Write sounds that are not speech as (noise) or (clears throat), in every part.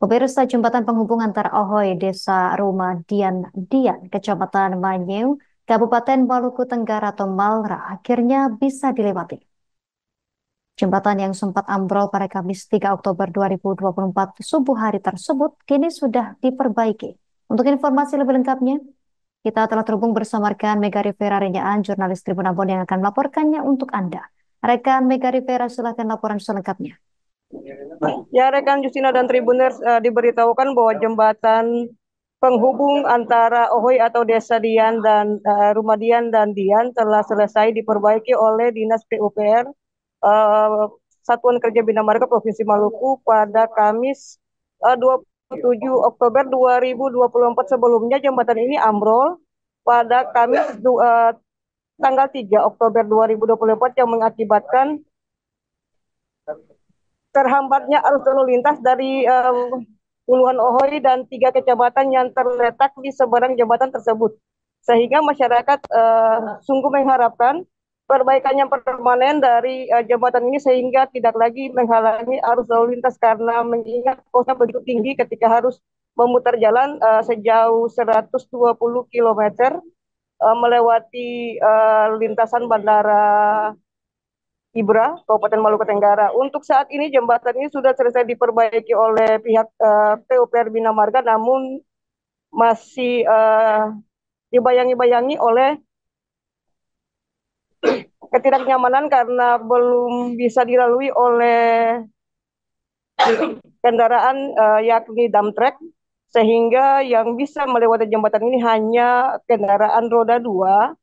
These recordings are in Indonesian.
Pemirsa jembatan penghubung antar Ohoy, Desa Rumah Dian Dian, Kecamatan Manyeu, Kabupaten Maluku Tenggara atau Malra akhirnya bisa dilewati. Jembatan yang sempat ambrol pada Kamis 3 Oktober 2024 subuh hari tersebut kini sudah diperbaiki. Untuk informasi lebih lengkapnya, kita telah terhubung bersama rekan Mega Rivera Renyaan, jurnalis Tribun Ambon yang akan melaporkannya untuk Anda. Rekan Mega Rivera, silakan laporan selengkapnya. Ya. Ya rekan Justina dan Tribuners uh, diberitahukan bahwa jembatan penghubung antara Ohoi atau Desa Dian dan uh, Rumah Dian dan Dian telah selesai diperbaiki oleh Dinas PUPR uh, eh, Satuan Kerja Bina Marga Provinsi Maluku pada Kamis uh, 27 Oktober 2024 sebelumnya jembatan ini ambrol pada Kamis uh, tanggal 3 Oktober 2024 yang mengakibatkan terhambatnya arus lalu lintas dari um, Puluhan Ohoi dan tiga kecamatan yang terletak di seberang jembatan tersebut. Sehingga masyarakat uh, sungguh mengharapkan perbaikan yang permanen dari uh, jembatan ini sehingga tidak lagi menghalangi arus lalu lintas karena mengingat kosnya begitu tinggi ketika harus memutar jalan uh, sejauh 120 km uh, melewati uh, lintasan bandara Ibra, Kabupaten Maluku Tenggara. Untuk saat ini jembatan ini sudah selesai diperbaiki oleh pihak uh, eh, PUPR Bina Marga, namun masih uh, dibayangi-bayangi oleh (clears throat) ketidaknyamanan karena belum bisa dilalui oleh (clears throat) kendaraan uh, yakni dump truck sehingga yang bisa melewati jembatan ini hanya kendaraan roda dua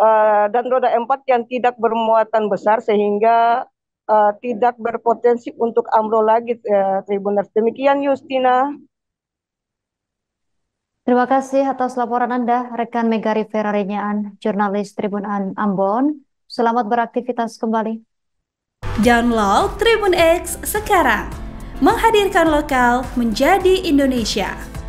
Eh, dan roda empat yang tidak bermuatan besar sehingga uh, tidak berpotensi untuk AMRO lagi uh, Tribuners. Demikian Justina. Terima kasih atas laporan Anda, rekan Megari Ferrarinyaan, jurnalis Tribun Ambon. Selamat beraktivitas kembali. Download Tribun X sekarang. Menghadirkan lokal menjadi Indonesia.